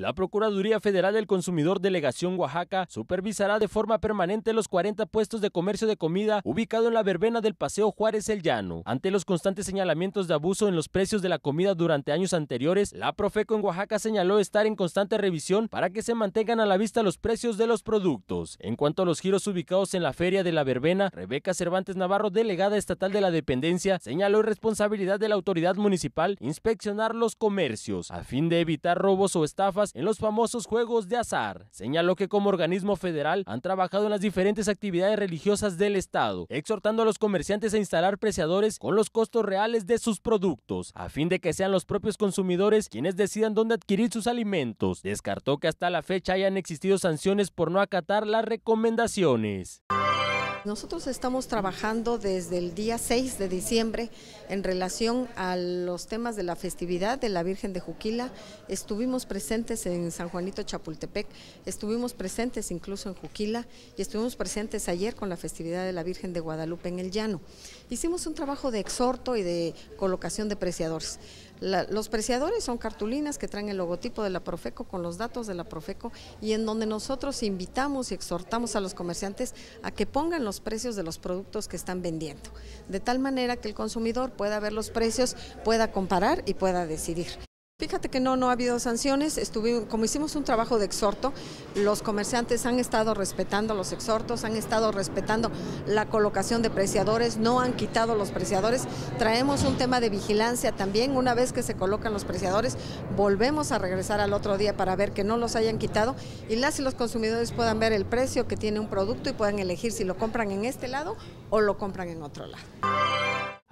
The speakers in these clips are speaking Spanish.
La Procuraduría Federal del Consumidor Delegación Oaxaca supervisará de forma permanente los 40 puestos de comercio de comida ubicado en la verbena del Paseo Juárez El Llano. Ante los constantes señalamientos de abuso en los precios de la comida durante años anteriores, la Profeco en Oaxaca señaló estar en constante revisión para que se mantengan a la vista los precios de los productos. En cuanto a los giros ubicados en la feria de la verbena, Rebeca Cervantes Navarro, delegada estatal de la dependencia, señaló responsabilidad de la autoridad municipal inspeccionar los comercios a fin de evitar robos o estafas en los famosos juegos de azar. Señaló que como organismo federal han trabajado en las diferentes actividades religiosas del Estado, exhortando a los comerciantes a instalar preciadores con los costos reales de sus productos, a fin de que sean los propios consumidores quienes decidan dónde adquirir sus alimentos. Descartó que hasta la fecha hayan existido sanciones por no acatar las recomendaciones. Nosotros estamos trabajando desde el día 6 de diciembre en relación a los temas de la festividad de la Virgen de Juquila. Estuvimos presentes en San Juanito Chapultepec, estuvimos presentes incluso en Juquila y estuvimos presentes ayer con la festividad de la Virgen de Guadalupe en el Llano. Hicimos un trabajo de exhorto y de colocación de preciadores los preciadores son cartulinas que traen el logotipo de la Profeco con los datos de la Profeco y en donde nosotros invitamos y exhortamos a los comerciantes a que pongan los precios de los productos que están vendiendo, de tal manera que el consumidor pueda ver los precios, pueda comparar y pueda decidir. Fíjate que no, no ha habido sanciones. Estuvimos, como hicimos un trabajo de exhorto, los comerciantes han estado respetando los exhortos, han estado respetando la colocación de preciadores, no han quitado los preciadores. Traemos un tema de vigilancia también. Una vez que se colocan los preciadores, volvemos a regresar al otro día para ver que no los hayan quitado y las y los consumidores puedan ver el precio que tiene un producto y puedan elegir si lo compran en este lado o lo compran en otro lado.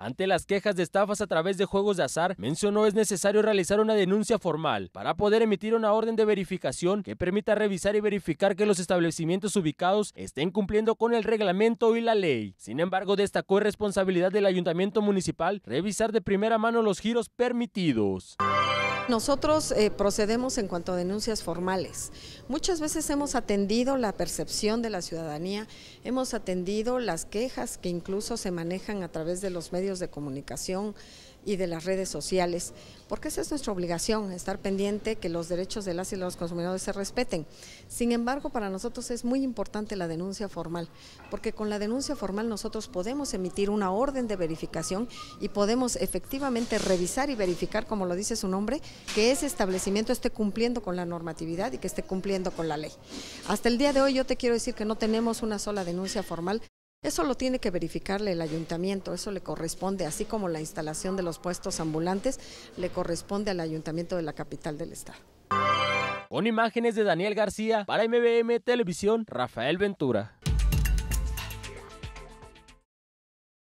Ante las quejas de estafas a través de juegos de azar, mencionó es necesario realizar una denuncia formal para poder emitir una orden de verificación que permita revisar y verificar que los establecimientos ubicados estén cumpliendo con el reglamento y la ley. Sin embargo, destacó responsabilidad del ayuntamiento municipal revisar de primera mano los giros permitidos. Nosotros eh, procedemos en cuanto a denuncias formales. Muchas veces hemos atendido la percepción de la ciudadanía, hemos atendido las quejas que incluso se manejan a través de los medios de comunicación, y de las redes sociales, porque esa es nuestra obligación, estar pendiente que los derechos de las y los consumidores se respeten. Sin embargo, para nosotros es muy importante la denuncia formal, porque con la denuncia formal nosotros podemos emitir una orden de verificación y podemos efectivamente revisar y verificar, como lo dice su nombre, que ese establecimiento esté cumpliendo con la normatividad y que esté cumpliendo con la ley. Hasta el día de hoy yo te quiero decir que no tenemos una sola denuncia formal. Eso lo tiene que verificarle el ayuntamiento, eso le corresponde, así como la instalación de los puestos ambulantes, le corresponde al ayuntamiento de la capital del estado. Con imágenes de Daniel García, para MBM Televisión, Rafael Ventura.